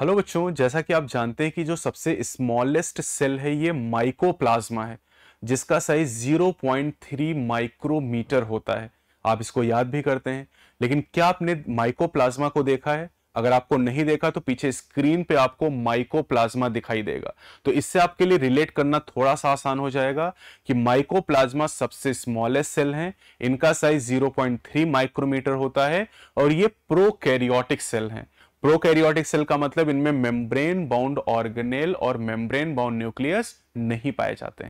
hello बच्चों जैसा कि आप जानते हैं कि जो सबसे स्मॉलेस्ट सेल है ये माइकोप्लाज्मा है जिसका साइज 0.3 माइक्रोमीटर होता है आप इसको याद भी करते हैं लेकिन क्या आपने माइकोप्लाज्मा को देखा है अगर आपको नहीं देखा तो पीछे स्क्रीन पे आपको माइकोप्लाज्मा दिखाई देगा तो इससे आपके लिए रिलेट करना थोड़ा सा आसान हो जाएगा कि माइकोप्लाज्मा सबसे स्मॉलेस्ट सेल हैं इनका साइज 0.3 माइक्रोमीटर होता है और ये प्रोकैरियोटिक सेल हैं प्रोकैरियोटिक सेल का मतलब इनमें मेम्ब्रेन बाउंड ऑर्गेनेल और मेम्ब्रेन बाउंड न्यूक्लियस नहीं पाए जाते हैं